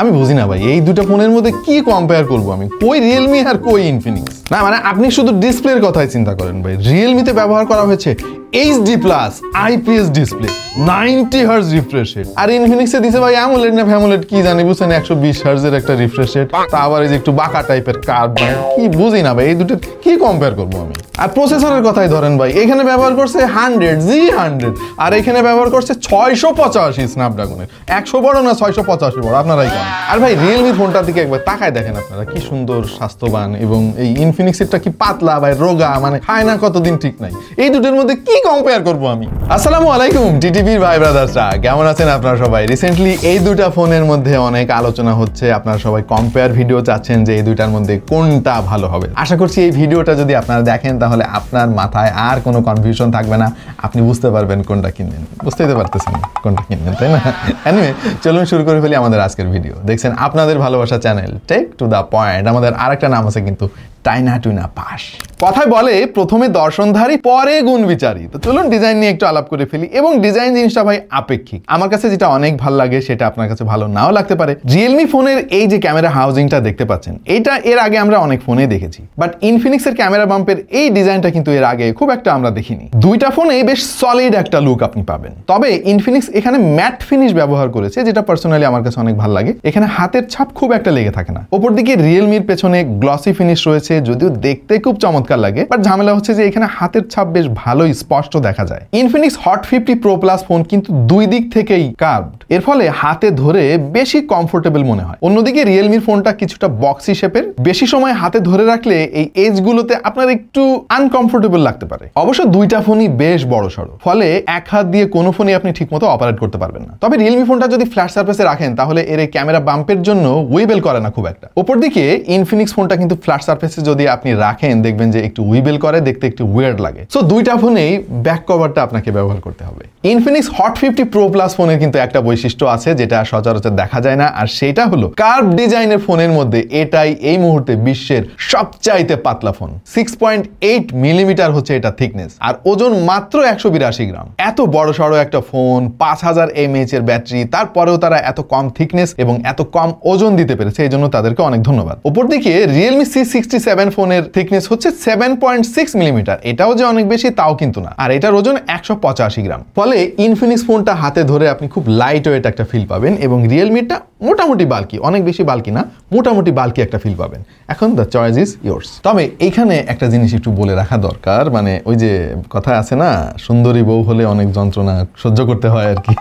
আমি বুঝি না ভাই এই দুটো ফোনের মধ্যে কি কম্পেয়ার করবো আমি কই রিয়েলমি আর কই ইনফিনিক্স না মানে আপনি শুধু ডিসপ্লের কথাই চিন্তা করেন ভাই রিয়েলমিতে ব্যবহার করা হয়েছে HD Plus IPS Display 90 Hz Refresh Rate আর ইনফিনিক্সে দিছে ভাই অ্যামোলেড না ফ্যামোলেড কি জানি বুঝছেন 120 Hz এর একটা Refresh Rate তা আবার এই যে একটু বাঁকা টাইপের কার্ভ ভাই কি বুঝি না ভাই এই দুটো কি কম্পেয়ার করব আমি আর প্রসেসরের কথাই ধরেন ভাই এখানে ব্যবহার করছে 100 জি হান্ড্রেড আর এখানে ব্যবহার করছে 685 পঁচাশি স্ন্যাপড্রাগনের 100 বড় না 685 বড় আপনারাই কম আর ভাই Realme ফোনটার দিকে একবার তাকায় দেখেন আপনারা কি সুন্দর স্বাস্থ্যবান এবং এই ইনফিনিক্সেরটা কি পাতলা ভাই রোগা মানে খায় না কতদিন ঠিক নাই এই দুটোর মধ্যে কি কি কম্পেয়ার করবো আমি আসসালামু আলাইকুম টিটিভির ভাই ব্রাদার্সরা কেমন আছেন আপনারা সবাই রিসেন্টলি এই দুটা ফোনের মধ্যে অনেক আলোচনা হচ্ছে আপনারা সবাই কম্পেয়ার ভিডিও চাচ্ছেন যে এই দুটার মধ্যে কোনটা ভালো হবে আশা করছি এই ভিডিওটা যদি আপনারা দেখেন তাহলে আপনার মাথায় আর কোনো কনফিউশন থাকবে না আপনি বুঝতে পারবেন কোনটা কিনবেন বুঝতেই তো পারতেছেন কোনটা কিনবেন তাই না অ্যানিমে চলুন শুরু করে ফেলি আমাদের আজকের ভিডিও দেখছেন আপনাদের ভালোবাসা channel tech to the point আমাদের আরেকটা নাম আছে কিন্তু না পাস কথায় বলে প্রথমে দর্শনধারী পরে গুণ বিচারী তো চলুন ডিজাইন নিয়ে একটু আলাপ করে ফেলি এবং ডিজাইন জিনিসটা ভাই আপেক্ষিক আমার কাছে যেটা অনেক ভালো লাগে সেটা আপনার কাছে ভালো নাও লাগতে পারে রিয়েলমি ফোনের এই যে ক্যামেরা হাউজিংটা দেখতে পাচ্ছেন এটা এর আগে আমরা অনেক ফোনে দেখেছি বাট ইনফিনিক্সের ক্যামেরা বাম্পের এই ডিজাইনটা কিন্তু এর আগে খুব একটা আমরা দেখিনি দুইটা ফোনে বেশ সলিড একটা লুক আপনি পাবেন তবে ইনফিনিক্স এখানে ম্যাট ফিনিশ ব্যবহার করেছে যেটা পার্সোনালি আমার কাছে অনেক ভালো লাগে এখানে হাতের ছাপ খুব একটা লেগে থাকে না ওপর দিকে রিয়েলমির পেছনে গ্লসি ফিনিশ রয়েছে রয়েছে যদিও দেখতে খুব চমৎকার লাগে বাট ঝামেলা হচ্ছে যে এখানে হাতের ছাপ বেশ ভালোই স্পষ্ট দেখা যায় Infinix Hot fifty Pro Plus phone কিন্তু দুই দিক থেকেই কার্ভড এর ফলে হাতে ধরে বেশি কমফোর্টেবল মনে হয় অন্যদিকে রিয়েলমির ফোনটা কিছুটা বক্সি শেপের বেশি সময় হাতে ধরে রাখলে এই এজ গুলোতে আপনার একটু আনকমফোর্টেবল লাগতে পারে অবশ্য দুইটা ফোনই বেশ বড় সড়ো ফলে এক হাত দিয়ে কোনো ফোনই আপনি ঠিকমতো অপারেট করতে পারবেন না তবে রিয়েলমি ফোনটা যদি ফ্ল্যাট সার্ফেসে রাখেন তাহলে এর ক্যামেরা বাম্পের জন্য ওয়েবেল করে না খুব একটা উপর দিকে ইনফিনিক্স ফোনটা কিন্তু ফ্ল্যাট সার্ফেসে যদি আপনি রাখেন দেখবেন যে একটু উইবেল করে দেখতে একটু ওয়েয়ার্ড লাগে সো দুইটা ফোনেই ব্যাক কভারটা আপনাকে ব্যবহার করতে হবে Infinix Hot fifty Pro Plus ফোনের কিন্তু একটা বৈশিষ্ট্য আছে যেটা সচরাচর দেখা যায় না আর সেটা হলো কার্ভ ডিজাইনের ফোনের মধ্যে এটাই এই মুহূর্তে বিশ্বের সবচাইতে পাতলা phone six point eight millimeter হচ্ছে এটা থিকনেস আর ওজন মাত্র একশো বিরাশি গ্রাম এত বড় সড়ো একটা ফোন পাঁচ হাজার এম এইচ এর ব্যাটারি তারপরেও তারা এত কম থিকনেস এবং এত কম ওজন দিতে পেরেছে এই জন্য তাদেরকে অনেক ধন্যবাদ ওপর দিকে রিয়েলমি সি সিক্সটি সেভেন ফোনের থিকনেস হচ্ছে সেভেন পয়েন্ট সিক্স মিলিমিটার এটাও যে অনেক বেশি তাও কিন্তু না আর এটার ওজন একশো পঁচাশি গ্রাম ফলে ইনফিনিক্স ফোনটা হাতে ধরে আপনি খুব লাইট ওয়েট একটা ফিল পাবেন এবং রিয়েলমিটা মোটামুটি বালকি অনেক বেশি বালকি না মোটামুটি বালকি একটা ফিল পাবেন এখন দ্য চয়েস ইজ ইয়োর্স তবে এইখানে একটা জিনিস একটু বলে রাখা দরকার মানে ওই যে কথা আছে না সুন্দরী বউ হলে অনেক যন্ত্রণা সহ্য করতে হয় আর কি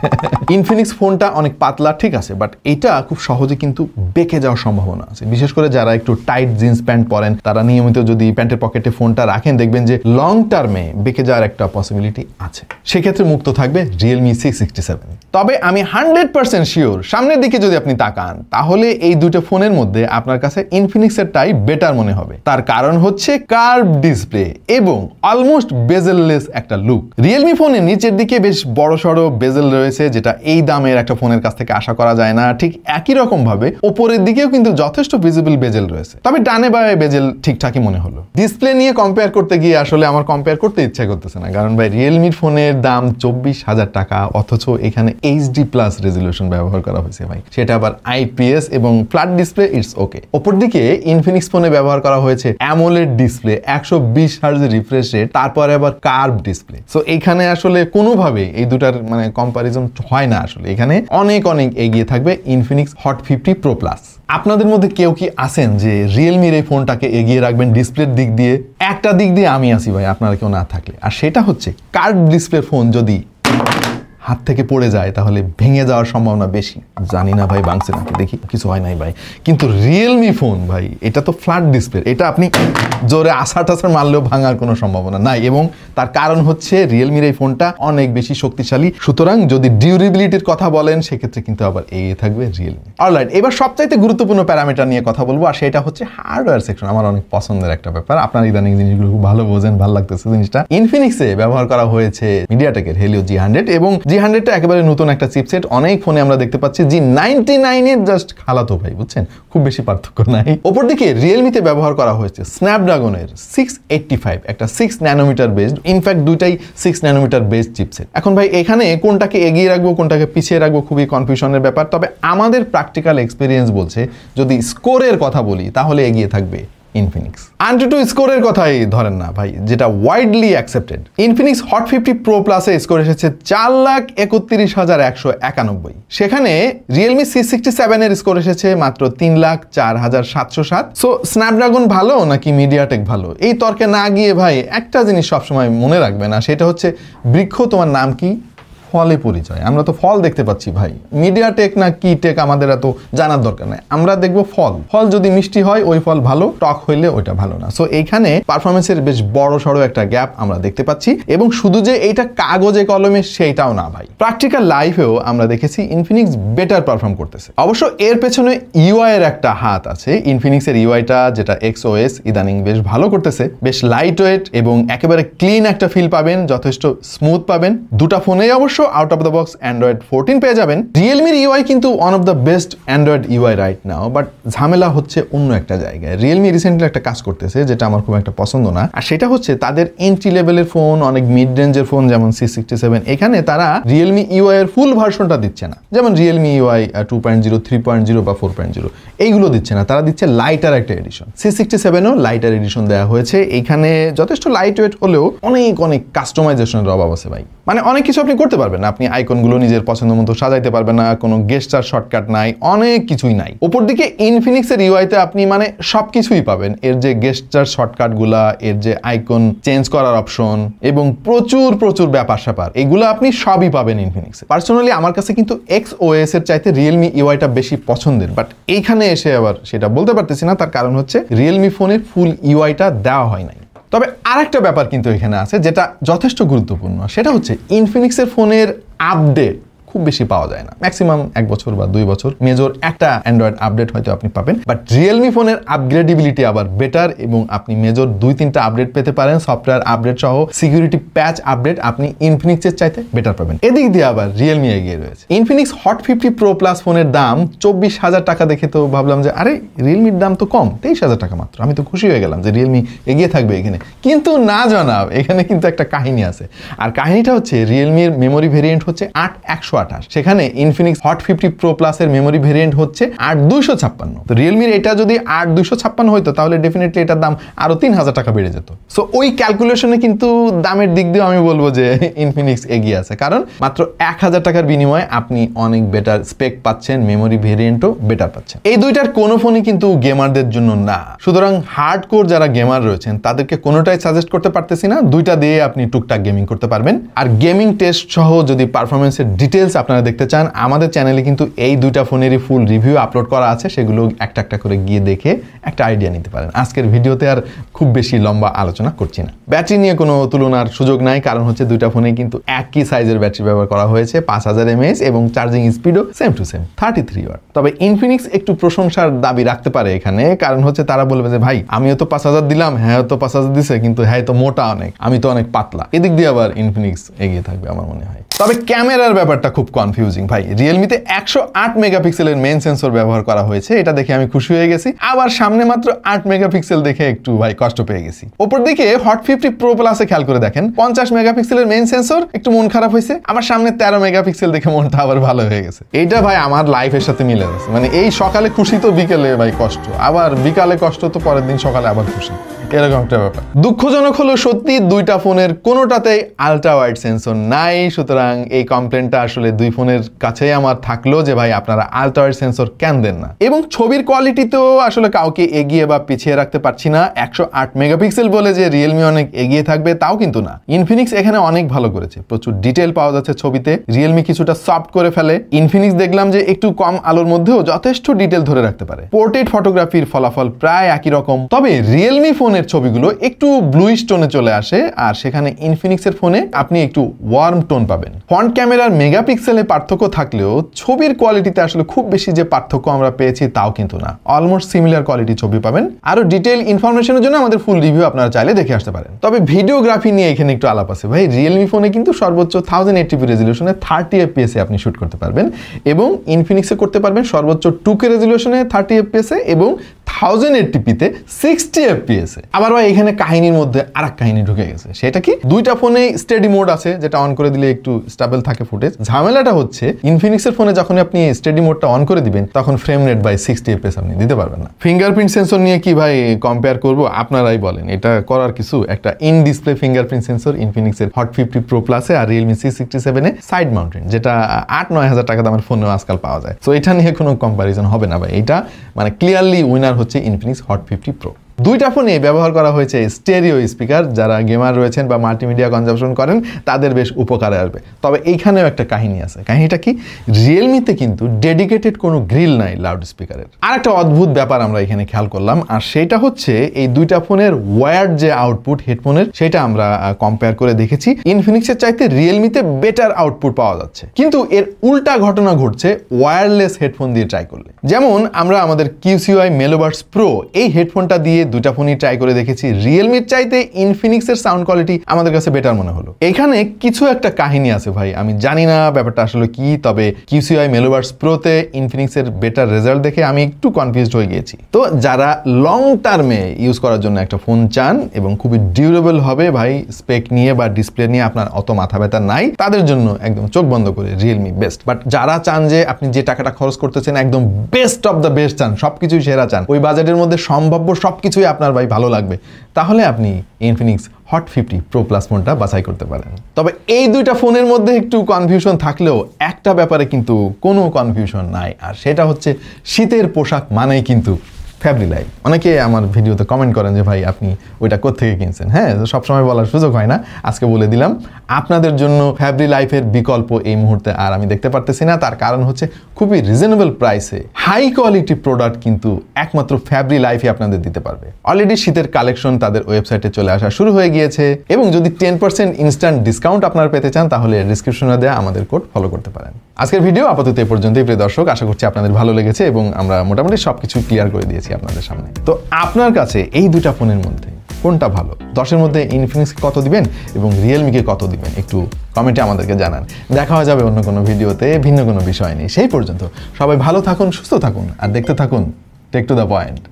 ইনফিনিক্স ফোনটা অনেক পাতলা ঠিক আছে বাট এটা খুব সহজে কিন্তু বেঁকে যাওয়ার সম্ভাবনা আছে বিশেষ করে যারা একটু টাইট জিন্স প্যান্ট পরেন তারা নিয়মিত যদি প্যান্টের পকেটে ফোনটা রাখেন দেখবেন যে লং টার্মে বেঁকে যাওয়ার একটা পসিবিলিটি আছে সেক্ষেত্রে মুক্ত থাকবে রিয়েলমি সিক্স সিক্সটি সেভেন তবে আমি হান্ড্রেড পার্সেন্ট শিওর সামনের দিকে যদি আপনি আপনি তাকান তাহলে এই দুটো ফোনের মধ্যে আপনার কাছে টাই বেটার মনে হবে তার কারণ হচ্ছে কার্ভ ডিসপ্লে এবং অলমোস্ট বেজেললেস একটা লুক রিয়েলমি ফোনের নিচের দিকে বেশ বড় সড়ো বেজেল রয়েছে যেটা এই দামের একটা ফোনের কাছ থেকে আশা করা যায় না ঠিক একই রকম ভাবে ওপরের দিকেও কিন্তু যথেষ্ট ভিজিবল বেজেল রয়েছে তবে ডানে বায়ে বেজেল ঠিকঠাকই মনে হলো ডিসপ্লে নিয়ে কম্পেয়ার করতে গিয়ে আসলে আমার কম্পেয়ার করতে ইচ্ছা করতেছে না কারণ ভাই রিয়েলমির ফোনের দাম চব্বিশ হাজার টাকা অথচ এখানে এইচডি প্লাস রেজলিউশন ব্যবহার করা হয়েছে ভাই সেটা আবার আইপিএস এবং ফ্ল্যাট ডিসপ্লে ইটস ওকে ওপর দিকে ইনফিনিক্স ফোনে ব্যবহার করা হয়েছে অ্যামোলেড ডিসপ্লে একশো বিশ হার্জ রিফ্রেশ রেট তারপরে আবার কার্ভ ডিসপ্লে সো এখানে আসলে কোনোভাবে এই দুটার মানে কম্পারিজন হয় না আসলে এখানে অনেক অনেক এগিয়ে থাকবে Infinix Hot fifty Pro Plus আপনাদের মধ্যে কেউ কি আছেন যে রিয়েলমির এই ফোনটাকে এগিয়ে রাখবেন ডিসপ্লের দিক দিয়ে একটা দিক দিয়ে আমি আসি ভাই আপনারা কেউ না থাকলে আর সেটা হচ্ছে কার্ভ ডিসপ্লের ফোন যদি হাত থেকে পড়ে যায় তাহলে ভেঙে যাওয়ার সম্ভাবনা বেশি জানি না ভাই ভাঙছে নাকি দেখি কিছু হয় নাই ভাই কিন্তু রিয়েলমি ফোন ভাই এটা তো ফ্ল্যাট ডিসপ্লে এটা আপনি জোরে আসার টাসার মারলেও ভাঙার কোনো সম্ভাবনা নাই এবং তার কারণ হচ্ছে রিয়েলমির এই ফোনটা অনেক বেশি শক্তিশালী সুতরাং যদি ডিউরেবিলিটির কথা বলেন সেক্ষেত্রে কিন্তু আবার এগিয়ে থাকবে রিয়েলমি অলরাইট এবার সবচাইতে গুরুত্বপূর্ণ প্যারামিটার নিয়ে কথা বলবো আর সেটা হচ্ছে হার্ডওয়্যার সেকশন আমার অনেক পছন্দের একটা ব্যাপার আপনার ইদানিং জিনিসগুলো খুব ভালো বোঝেন ভালো লাগতেছে জিনিসটা ইনফিনিক্সে ব্যবহার করা হয়েছে মিডিয়াটেকের হেলিও জি হান্ড্রেড এবং জি হান্ড্রেডটা একেবারে নতুন একটা চিপসেট অনেক ফোনে আমরা দেখতে পাচ্ছি জি নাইনটি নাইনের জাস্ট খালাতো ভাই বুঝছেন খুব বেশি পার্থক্য নাই ওপর দিকে রিয়েলমিতে ব্যবহার করা হয়েছে স্ন্যাপড্রাগনের সিক্স এইট্টি ফাইভ একটা সিক্স ন্যানোমিটার বেসড ইনফ্যাক্ট দুইটাই সিক্স ন্যানোমিটার বেসড চিপসেট এখন ভাই এখানে কোনটাকে এগিয়ে রাখবো কোনটাকে পিছিয়ে রাখবো খুবই কনফিউশনের ব্যাপার তবে আমাদের প্র্যাকটিক্যাল এক্সপিরিয়েন্স বলছে যদি স্কোরের কথা বলি তাহলে এগিয়ে থাকবে ইনফিনিক্স আন্টি স্কোরের কথাই ধরেন না ভাই যেটা widely accepted Infinix Hot fifty Pro প্লাসে স্কোর এসেছে চার লাখ একত্রিশ হাজার একশো একানব্বই সেখানে রিয়েলমি সি সিক্সটি সেভেনের স্কোর এসেছে মাত্র তিন লাখ চার হাজার সাতশো সাত সো স্ন্যাপড্রাগন ভালো নাকি মিডিয়াটেক ভালো এই তর্কে না গিয়ে ভাই একটা জিনিস সবসময় মনে রাখবে না সেটা হচ্ছে বৃক্ষ তোমার নাম কি ফলে পরিচয় আমরা তো ফল দেখতে পাচ্ছি ভাই মিডিয়া টেক না কি টেক আমাদের এত জানার দরকার নাই আমরা দেখব ফল ফল যদি মিষ্টি হয় ওই ফল ভালো টক হইলে ওইটা ভালো না সো এইখানে পারফরমেন্সের বেশ বড় সড়ো একটা গ্যাপ আমরা দেখতে পাচ্ছি এবং শুধু যে এইটা কাগজে কলমে সেইটাও না ভাই প্র্যাকটিক্যাল লাইফেও আমরা দেখেছি ইনফিনিক্স বেটার পারফর্ম করতেছে অবশ্য এর পেছনে ইউআই এর একটা হাত আছে ইনফিনিক্সের ইউআইটা যেটা এক্সওএস ইদানিং বেশ ভালো করতেছে বেশ লাইট ওয়েট এবং একেবারে ক্লিন একটা ফিল পাবেন যথেষ্ট স্মুথ পাবেন দুটা ফোনে অবশ্য out of the box Android fourteen পেয়ে যাবেন রিয়েলমির ইউআই e কিন্তু one of the best Android UI right now but ঝামেলা হচ্ছে অন্য একটা জায়গায় রিয়েলমি রিসেন্টলি একটা কাজ করতেছে যেটা আমার খুব একটা পছন্দ না আর সেটা হচ্ছে তাদের এন্ট্রি লেভেলের ফোন অনেক মিড রেঞ্জের ফোন যেমন সি সিক্সটি সেভেন এখানে তারা রিয়েলমি ইউআই e এর ফুল ভার্সনটা দিচ্ছে না যেমন Realme UI two point zero three point zero বা ফোর পয়েন্ট জিরো এইগুলো দিচ্ছে না তারা দিচ্ছে লাইটার একটা এডিশন সি সিক্সটি সেভেনও লাইটার এডিশন দেওয়া হয়েছে এইখানে যথেষ্ট লাইট ওয়েট হলেও অনেক অনেক কাস্টমাইজেশনের অভাব আছে ভাই মানে অনেক কিছু আপনি করতে পারেন পারবেন আপনি আইকনগুলো নিজের পছন্দ মতো সাজাইতে পারবেন না কোনো গেস্টার শর্টকাট নাই অনেক কিছুই নাই ওপর দিকে ইনফিনিক্সের ইউআইতে আপনি মানে সব কিছুই পাবেন এর যে গেস্টার শর্টকাটগুলা এর যে আইকন চেঞ্জ করার অপশন এবং প্রচুর প্রচুর ব্যাপার স্যাপার এগুলো আপনি সবই পাবেন ইনফিনিক্সে পার্সোনালি আমার কাছে কিন্তু এক্স ওএস এর চাইতে রিয়েলমি ইউআইটা বেশি পছন্দের বাট এইখানে এসে আবার সেটা বলতে পারতেছি না তার কারণ হচ্ছে রিয়েলমি ফোনের ফুল ইউআইটা দেওয়া হয় নাই তবে আরেকটা ব্যাপার কিন্তু এখানে আছে যেটা যথেষ্ট গুরুত্বপূর্ণ সেটা হচ্ছে ইনফিনিক্সের ফোনের আপডেট খুব বেশি পাওয়া যায় না ম্যাক্সিমাম এক বছর বা দুই বছর মেজর একটা অ্যান্ড্রয়েড আপডেট হয়তো আপনি পাবেন বাট রিয়েলমি ফোনের আপগ্রেডেবিলিটি আবার বেটার এবং আপনি মেজর দুই তিনটা আপডেট পেতে পারেন সফটওয়্যার আপডেট সহ সিকিউরিটি প্যাচ আপডেট আপনি ইনফিনিক্সের চাইতে বেটার পাবেন এদিক দিয়ে আবার রিয়েলমি এগিয়ে রয়েছে Infinix Hot fifty Pro Plus ফোনের দাম চব্বিশ হাজার টাকা দেখে তো ভাবলাম যে আরে রিয়েলমির দাম তো কম তেইশ হাজার টাকা মাত্র আমি তো খুশি হয়ে গেলাম যে রিয়েলমি এগিয়ে থাকবে এখানে কিন্তু না জানাব এখানে কিন্তু একটা কাহিনী আছে আর কাহিনীটা হচ্ছে রিয়েলমির মেমোরি ভেরিয়েন্ট হচ্ছে আট একশো আঠাশ সেখানে ইনফিনিক্স হট ফিফটি প্রো প্লাসের মেমোরি ভেরিয়েন্ট হচ্ছে আট দুশো ছাপ্পান্ন তো রিয়েলমির এটা যদি আট দুশো ছাপ্পান্ন হইতো তাহলে ডেফিনেটলি এটার দাম আরও তিন হাজার টাকা বেড়ে যেত সো ওই ক্যালকুলেশনে কিন্তু দামের দিক দিয়ে আমি বলবো যে ইনফিনিক্স এগিয়ে আছে কারণ মাত্র এক হাজার টাকার বিনিময়ে আপনি অনেক বেটার স্পেক পাচ্ছেন মেমোরি ভেরিয়েন্টও বেটার পাচ্ছেন এই দুইটার কোনো ফোনই কিন্তু গেমারদের জন্য না সুতরাং হার্ড কোর যারা গেমার রয়েছেন তাদেরকে কোনোটাই সাজেস্ট করতে পারতেছি না দুইটা দিয়ে আপনি টুকটাক গেমিং করতে পারবেন আর গেমিং টেস্ট সহ যদি পারফরমেন্সের ডিটেল ডিটেলস আপনারা দেখতে চান আমাদের চ্যানেলে কিন্তু এই দুইটা ফোনেরই ফুল রিভিউ আপলোড করা আছে সেগুলো একটা একটা করে গিয়ে দেখে একটা আইডিয়া নিতে পারেন আজকের ভিডিওতে আর খুব বেশি লম্বা আলোচনা করছি না ব্যাটারি নিয়ে কোনো তুলনার সুযোগ নাই কারণ হচ্ছে দুইটা ফোনে কিন্তু একই সাইজের ব্যাটারি ব্যবহার করা হয়েছে পাঁচ হাজার এমএস এবং চার্জিং স্পিডও same to same thirty three watt তবে ইনফিনিক্স একটু প্রশংসার দাবি রাখতে পারে এখানে কারণ হচ্ছে তারা বলবে যে ভাই আমিও তো পাঁচ হাজার দিলাম হ্যাঁ তো পাঁচ হাজার দিছে কিন্তু হ্যাঁ তো মোটা অনেক আমি তো অনেক পাতলা এদিক দিয়ে আবার ইনফিনিক্স এগিয়ে থাকবে আমার মনে হয় তবে ক্যামেরার ব্যাপারটা খুব কনফিউজিং ভাই রিয়েলমিতে একশো আট মেগাপিক্সেলের মেন সেন্সর ব্যবহার করা হয়েছে এটা দেখে আমি খুশি হয়ে গেছি আবার সামনে মাত্র আট মেগাপিক্সেল দেখে একটু ভাই কষ্ট পেয়ে গেছি ওপর দিকে হট ফিফটি প্রো প্লাসে খেয়াল করে দেখেন পঞ্চাশ মেগাপিক্সেলের মেন সেন্সর একটু মন খারাপ হয়েছে আমার সামনে তেরো মেগাপিক্সেল দেখে মনটা আবার ভালো হয়ে গেছে এটা ভাই আমার লাইফের সাথে মিলে গেছে মানে এই সকালে খুশি তো বিকেলে ভাই কষ্ট আবার বিকালে কষ্ট তো পরের দিন সকালে আবার খুশি এরকম একটা ব্যাপার দুঃখজনক হলো সত্যি দুইটা ফোনের কোনোটাতেই আলট্রা ওয়াইড সেন্সর নাই সুতরাং এই কমপ্লেনটা আসলে তাহলে দুই ফোনের কাছেই আমার থাকলো যে ভাই আপনারা আলট্রাওয়ার সেন্সর কেন দেন না এবং ছবির কোয়ালিটি তো আসলে কাউকে এগিয়ে বা পিছিয়ে রাখতে পারছি না একশো আট মেগাপিক্সেল বলে যে রিয়েলমি অনেক এগিয়ে থাকবে তাও কিন্তু না ইনফিনিক্স এখানে অনেক ভালো করেছে প্রচুর ডিটেল পাওয়া যাচ্ছে ছবিতে রিয়েলমি কিছুটা সফট করে ফেলে ইনফিনিক্স দেখলাম যে একটু কম আলোর মধ্যেও যথেষ্ট ডিটেল ধরে রাখতে পারে পোর্ট্রেট ফটোগ্রাফির ফলাফল প্রায় একই রকম তবে রিয়েলমি ফোনের ছবিগুলো একটু ব্লুইশ টোনে চলে আসে আর সেখানে ইনফিনিক্সের ফোনে আপনি একটু ওয়ার্ম টোন পাবেন ফ্রন্ট ক্যামেরার মেগাপিক্স পিক্সেলে পার্থক্য থাকলেও ছবির কোয়ালিটিতে আসলে খুব বেশি যে পার্থক্য আমরা পেয়েছি তাও কিন্তু না অলমোস্ট সিমিলার কোয়ালিটি ছবি পাবেন আরও ডিটেল ইনফরমেশনের জন্য আমাদের ফুল রিভিউ আপনারা চাইলে দেখে আসতে পারেন তবে ভিডিওগ্রাফি নিয়ে এখানে একটু আলাপ আছে ভাই রিয়েলমি ফোনে কিন্তু সর্বোচ্চ থাউজেন্ড এইট রেজলিউশনে থার্টি এফপিএসে আপনি শ্যুট করতে পারবেন এবং ইনফিনিক্সে করতে পারবেন সর্বোচ্চ টুকে রেজলিউশনে থার্টি এফপিএসে এবং থাউজেন্ড এইট টিপিতে সিক্সটি এফপিএসে আবার ভাই এখানে কাহিনীর মধ্যে আর কাহিনী ঢুকে গেছে সেটা কি দুইটা ফোনে স্টেডি মোড আছে যেটা অন করে দিলে একটু স্টাবেল থাকে ফুটেজ ঝামেলাটা হচ্ছে ইনফিনিক্সের ফোনে যখন আপনি স্টেডি মোডটা অন করে দিবেন তখন frame rate by sixty FPS আপনি দিতে পারবেন না ফিঙ্গারপ্রিন্ট সেন্সর নিয়ে কি ভাই কম্পেয়ার করবো আপনারাই বলেন এটা করার কিছু একটা ইন ডিসপ্লে ফিঙ্গারপ্রিন্ট সেন্সর ইনফিনিক্সের হট ফিফটি প্রো প্লাসে আর রিয়েলমি সি সিক্সটি সেভেনে সাইড মাউন্টেন যেটা আট নয় হাজার টাকা দামের ফোনে আজকাল পাওয়া যায় তো এটা নিয়ে কোনো কম্পারিজন হবে না ভাই এটা মানে ক্লিয়ারলি উইনার হচ্ছে হচ্ছে ইনফিনিক্স হট ফিফটি প্রো দুইটা ফোনে ব্যবহার করা হয়েছে স্টেরিও স্পিকার যারা গেমার রয়েছেন বা মাল্টিমিডিয়া কনজামশন করেন তাদের বেশ উপকারে আসবে তবে এইখানেও একটা কাহিনী আছে কাহিনীটা কি রিয়েলমিতে কিন্তু ডেডিকেটেড কোনো গ্রিল নাই লাউড স্পিকারের আর একটা অদ্ভুত ব্যাপার আমরা এখানে খেয়াল করলাম আর সেটা হচ্ছে এই দুইটা ফোনের ওয়ার্ড যে আউটপুট হেডফোনের সেটা আমরা কম্পেয়ার করে দেখেছি ইনফিনিক্সের চাইতে রিয়েলমিতে বেটার আউটপুট পাওয়া যাচ্ছে কিন্তু এর উল্টা ঘটনা ঘটছে ওয়্যারলেস হেডফোন দিয়ে ট্রাই করলে যেমন আমরা আমাদের কিউসিওয়াই মেলোবার্স প্রো এই হেডফোনটা দিয়ে দুটা ফোনই ট্রাই করে দেখেছি রিয়েলমির চাইতে ইনফিনিক্সের সাউন্ড কোয়ালিটি আমাদের কাছে বেটার মনে হলো এখানে কিছু একটা কাহিনী আছে ভাই আমি জানি না ব্যাপারটা আসলে কি তবে কিউসিআই মেলোভার্স প্রোতে ইনফিনিক্সের বেটার রেজাল্ট দেখে আমি একটু কনফিউজড হয়ে গিয়েছি তো যারা লং টার্মে ইউজ করার জন্য একটা ফোন চান এবং খুবই ডিউরেবল হবে ভাই স্পেক নিয়ে বা ডিসপ্লে নিয়ে আপনার অত মাথা ব্যথা নাই তাদের জন্য একদম চোখ বন্ধ করে রিয়েলমি বেস্ট বাট যারা চান যে আপনি যে টাকাটা খরচ করতেছেন একদম বেস্ট অফ দ্য বেস্ট চান সবকিছুই সেরা চান ওই বাজেটের মধ্যে সম্ভাব্য সবকিছু কিছুই আপনার ভাই ভালো লাগবে তাহলে আপনি Infinix Hot fifty Pro Plus ফোনটা বাছাই করতে পারেন তবে এই দুইটা ফোনের মধ্যে একটু কনফিউশন থাকলেও একটা ব্যাপারে কিন্তু কোনো কনফিউশন নাই আর সেটা হচ্ছে শীতের পোশাক মানেই কিন্তু ফ্যাবরি লাইফ অনেকে আমার ভিডিওতে কমেন্ট করেন যে ভাই আপনি ওইটা কোথেকে কিনছেন হ্যাঁ সবসময় বলার সুযোগ হয় না আজকে বলে দিলাম আপনাদের জন্য ফ্যাবরি লাইফের বিকল্প এই মুহূর্তে আর আমি দেখতে পারতেছি না তার কারণ হচ্ছে খুবই রিজনেবল প্রাইসে হাই কোয়ালিটি প্রোডাক্ট কিন্তু একমাত্র ফ্যাবরি লাইফই আপনাদের দিতে পারবে অলরেডি শীতের কালেকশন তাদের ওয়েবসাইটে চলে আসা শুরু হয়ে গিয়েছে এবং যদি টেন পার্সেন্ট ইনস্ট্যান্ট ডিসকাউন্ট আপনারা পেতে চান তাহলে ডিসক্রিপশনে দেওয়া আমাদের কোড ফলো করতে পারেন আজকের ভিডিও আপাতত এ পর্যন্তই প্রিয় দর্শক আশা করছি আপনাদের ভালো লেগেছে এবং আমরা মোটামুটি সব কিছু ক্লিয়ার করে দিয়েছি আপনাদের সামনে তো আপনার কাছে এই দুটা ফোনের মধ্যে কোনটা ভালো দশের মধ্যে ইনফিনিক্সকে কত দিবেন এবং রিয়েলমিকে কত দিবেন একটু কমেন্টে আমাদেরকে জানান দেখা হয়ে যাবে অন্য কোনো ভিডিওতে ভিন্ন কোনো বিষয় নেই সেই পর্যন্ত সবাই ভালো থাকুন সুস্থ থাকুন আর দেখতে থাকুন টেক টু দ্য পয়েন্ট